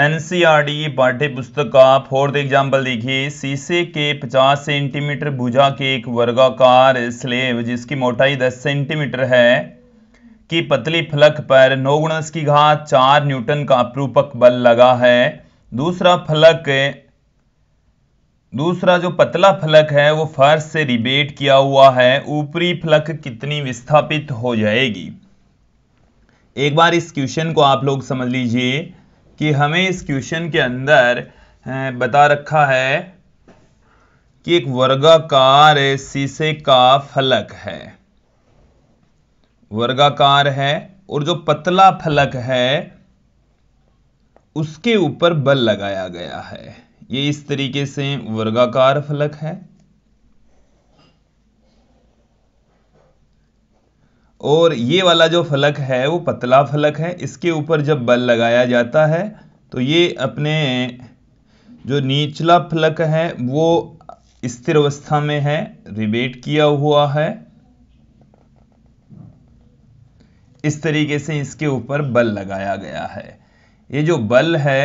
NCERT पाठ्य पुस्तक का फोर्थ एग्जाम्पल देखिए शीशे के 50 सेंटीमीटर भुजा के एक वर्गाकार स्लेब जिसकी मोटाई 10 सेंटीमीटर है की पतली फलक पर नौ की घात चार न्यूटन का अपरूपक बल लगा है दूसरा फलक दूसरा जो पतला फलक है वो फर्श से रिबेट किया हुआ है ऊपरी फलक कितनी विस्थापित हो जाएगी एक बार इस क्वेश्चन को आप लोग समझ लीजिए कि हमें इस क्वेश्चन के अंदर बता रखा है कि एक वर्गाकार शीशे का फलक है वर्गाकार है और जो पतला फलक है उसके ऊपर बल लगाया गया है ये इस तरीके से वर्गाकार फलक है और ये वाला जो फलक है वो पतला फलक है इसके ऊपर जब बल लगाया जाता है तो ये अपने जो निचला फलक है वो स्थिर अवस्था में है रिबेट किया हुआ है इस तरीके से इसके ऊपर बल लगाया गया है ये जो बल है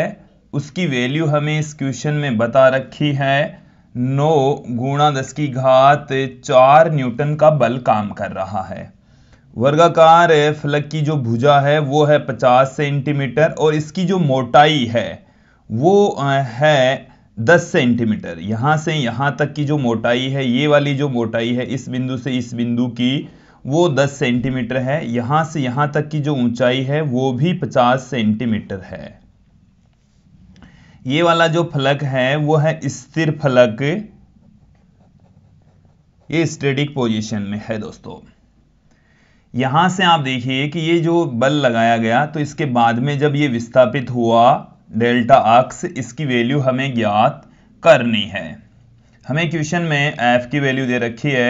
उसकी वैल्यू हमें इस क्वेश्चन में बता रखी है नौ गुणा दस की घात चार न्यूटन का बल काम कर रहा है वर्गाकार है फलक की जो भुजा है वो है 50 सेंटीमीटर और इसकी जो मोटाई है वो है 10 सेंटीमीटर यहाँ से यहाँ तक की जो मोटाई है ये वाली जो मोटाई है इस बिंदु से इस बिंदु की वो 10 सेंटीमीटर है यहाँ से यहाँ तक की जो ऊंचाई है वो भी 50 सेंटीमीटर है ये वाला जो फलक है वो है स्थिर फलक ये स्टेटिक पोजिशन में है दोस्तों यहां से आप देखिए कि ये जो बल लगाया गया तो इसके बाद में जब ये विस्थापित हुआ डेल्टा अक्स इसकी वैल्यू हमें ज्ञात करनी है हमें क्वेश्चन में एफ की वैल्यू दे रखी है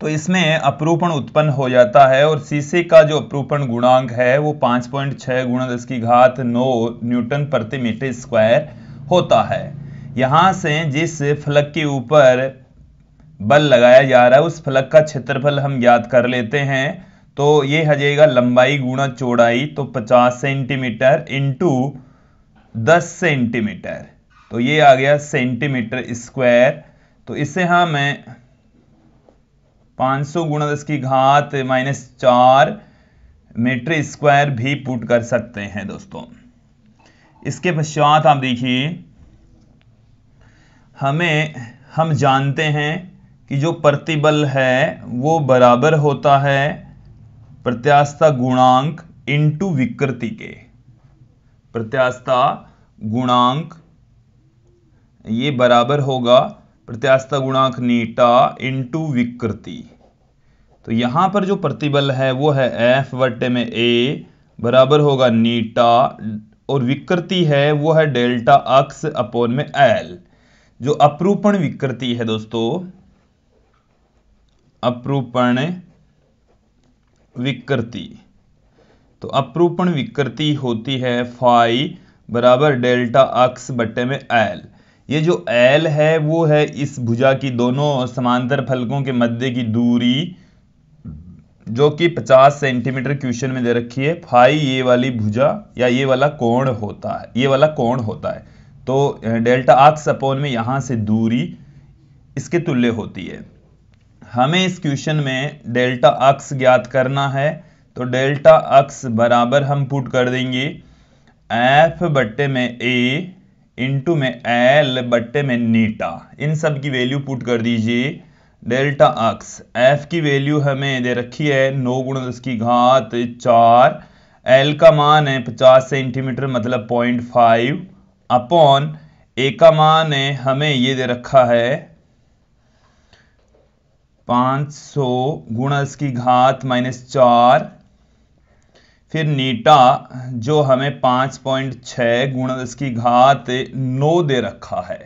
तो इसमें अपरूपण उत्पन्न हो जाता है और शीशे का जो अपरूपण गुणांक है वो 5.6 पॉइंट छह गुणा दस की घात नौ न्यूटन प्रति मीटर स्क्वायर होता है यहां से जिस फलक के ऊपर बल लगाया जा रहा है उस फलक का क्षेत्रफल हम याद कर लेते हैं तो ये हो जाएगा लंबाई गुणा चौड़ाई तो 50 सेंटीमीटर इंटू दस सेंटीमीटर तो ये आ गया सेंटीमीटर स्क्वायर तो इसे हाँ मैं 500 सौ गुणा दस की घात माइनस चार मीटर स्क्वायर भी पुट कर सकते हैं दोस्तों इसके पश्चात आप देखिए हमें हम जानते हैं कि जो प्रतिबल है वो बराबर होता है प्रत्यास्था गुणांक इनटू विकृति के प्रत्यास्था गुणांक ये बराबर होगा प्रत्यास्था गुणांक नीटा इनटू विकृति तो यहां पर जो प्रतिबल है वो है एफ वट्टे में ए बराबर होगा नीटा और विकृति है वो है डेल्टा अक्स अपोन में एल जो अपरूपण विकृति है दोस्तों अपरूपण विकृति तो अपरूपण विकृति होती है फाई बराबर डेल्टा अक्स बट्टे में एल ये जो एल है वो है इस भुजा की दोनों समांतर फलकों के मध्य की दूरी जो कि 50 सेंटीमीटर क्वेश्चन में दे रखी है फाई ये वाली भुजा या ये वाला कोण होता है ये वाला कोण होता है तो डेल्टा आक्स अपोन में यहां से दूरी इसके तुल्य होती है हमें इस क्वेश्चन में डेल्टा अक्स ज्ञात करना है तो डेल्टा अक्स बराबर हम पुट कर देंगे एफ बट्टे में ए इंटू में एल बट्टे में नीटा इन सब की वैल्यू पुट कर दीजिए डेल्टा अक्स एफ की वैल्यू हमें दे रखी है नौ गुण दस की घात चार एल का मान है पचास सेंटीमीटर मतलब पॉइंट फाइव अपॉन ए का मान है हमें ये दे रखा है पांच सौ गुणा इसकी घात माइनस चार फिर नीटा जो हमें पांच पॉइंट छुणस की इसकी घात नौ दे रखा है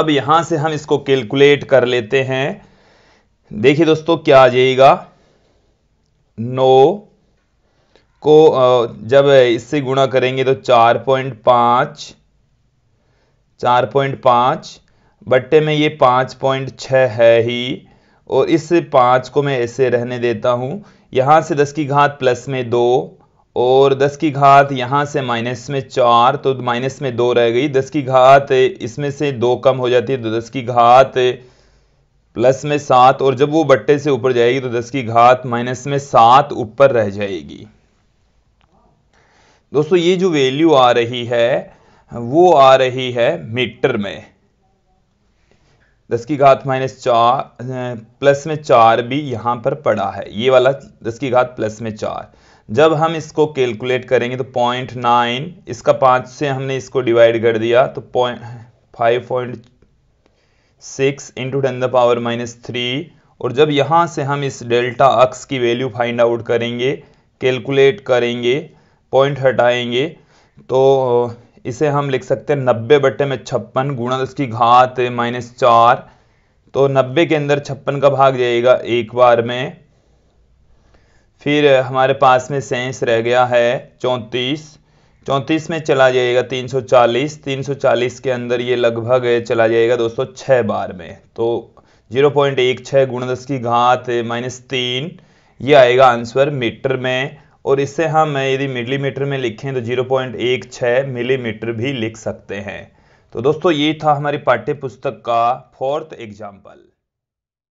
अब यहां से हम इसको कैलकुलेट कर लेते हैं देखिए दोस्तों क्या आ जाएगा नौ को जब इससे गुणा करेंगे तो चार पॉइंट पांच चार पॉइंट पांच बट्टे में ये पाँच पॉइंट छः है ही और इस पाँच को मैं ऐसे रहने देता हूँ यहाँ से दस की घात प्लस में दो और दस की घात यहाँ से माइनस में चार तो माइनस में दो रह गई दस की घात इसमें से दो कम हो जाती है तो दस की घात प्लस में सात और जब वो बट्टे से ऊपर जाएगी तो दस की घात माइनस में सात ऊपर रह जाएगी दोस्तों ये जो वैल्यू आ रही है वो आ रही है मीटर में दस की घात माइनस चार प्लस में चार भी यहाँ पर पड़ा है ये वाला दस की घात प्लस में चार जब हम इसको कैलकुलेट करेंगे तो पॉइंट नाइन इसका पाँच से हमने इसको डिवाइड कर दिया तो point five point six into ten the power minus three और जब यहाँ से हम इस डेल्टा अक्स की वैल्यू फाइंड आउट करेंगे कैलकुलेट करेंगे पॉइंट हटाएंगे तो इसे हम लिख सकते हैं नब्बे बट्टे में छप्पन गुणा दस की घात माइनस चार तो नब्बे के अंदर छप्पन का भाग जाएगा एक बार में फिर हमारे पास में सेंस रह गया है चौंतीस चौंतीस में चला जाएगा 340 340 के अंदर ये लगभग चला जाएगा दोस्तों छः बार में तो 0.16 पॉइंट एक छः गुण दस की घात माइनस तीन ये आएगा आंसर मीटर में और इससे हम यदि मिलीमीटर में लिखें तो 0.16 मिलीमीटर भी लिख सकते हैं तो दोस्तों ये था हमारी पाठ्य पुस्तक का फोर्थ एग्जाम्पल